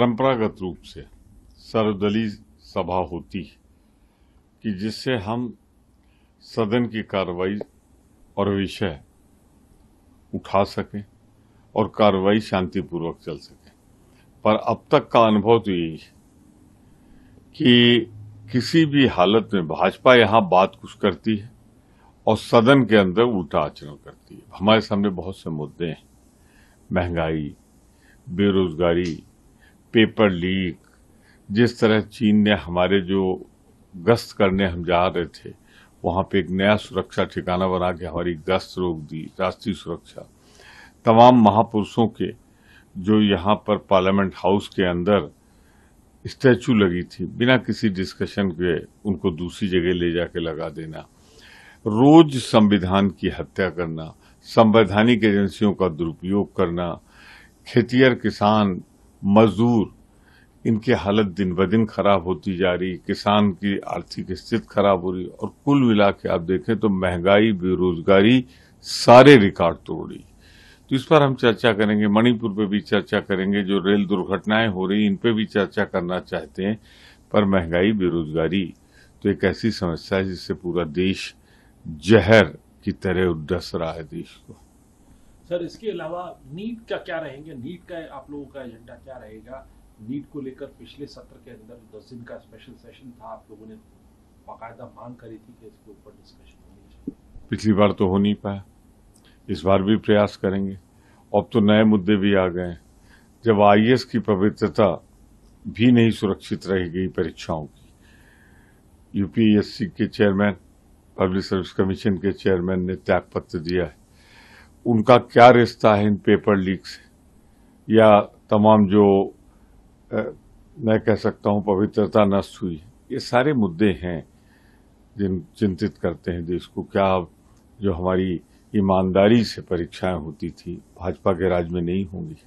परंपरागत रूप से सर्वदलीय सभा होती है कि जिससे हम सदन की कार्रवाई और विषय उठा सकें और कार्रवाई शांतिपूर्वक चल सके पर अब तक का अनुभव तो यही है कि किसी भी हालत में भाजपा यहाँ बात कुछ करती है और सदन के अंदर उल्टा आचरण करती है हमारे सामने बहुत से मुद्दे हैं महंगाई बेरोजगारी पेपर लीक जिस तरह चीन ने हमारे जो गश्त करने हम जा रहे थे वहाँ पे एक नया सुरक्षा ठिकाना बना के हमारी गश्त रोक दी राष्ट्रीय सुरक्षा तमाम महापुरुषों के जो यहाँ पर पार्लियामेंट हाउस के अंदर स्टैचू लगी थी बिना किसी डिस्कशन के उनको दूसरी जगह ले जाके लगा देना रोज संविधान की हत्या करना संवैधानिक एजेंसियों का दुरुपयोग करना खेतीयर किसान मजदूर इनकी हालत दिन ब दिन खराब होती जा रही किसान की आर्थिक स्थिति खराब हो रही और कुल मिला के आप देखें तो महंगाई बेरोजगारी सारे रिकॉर्ड तोड़ रही तो इस पर हम चर्चा करेंगे मणिपुर पे भी चर्चा करेंगे जो रेल दुर्घटनाएं हो रही इन पे भी चर्चा करना चाहते हैं पर महंगाई बेरोजगारी तो एक ऐसी समस्या है जिससे पूरा देश जहर की तरह उदस रहा है देश को सर इसके अलावा नीट का क्या रहेंगे नीट का आप लोगों का एजेंडा क्या रहेगा नीट को लेकर पिछले सत्र के अंदर दस दिन का स्पेशल सेशन था आप लोगों ने बाकायदा मांग करी थी कि इसके ऊपर डिस्कशन होनी चाहिए पिछली बार तो हो नहीं पाया इस बार भी प्रयास करेंगे अब तो नए मुद्दे भी आ गए जब आई e की पवित्रता भी नहीं सुरक्षित रह गई परीक्षाओं की यूपीएससी के चेयरमैन पब्लिक सर्विस कमीशन के चेयरमैन ने त्यागपत्र दिया है उनका क्या रिश्ता है इन पेपर लीक से या तमाम जो मैं कह सकता हूं पवित्रता नष्ट हुई ये सारे मुद्दे हैं जिन चिंतित करते हैं देश को क्या जो हमारी ईमानदारी से परीक्षाएं होती थी भाजपा के राज में नहीं होंगी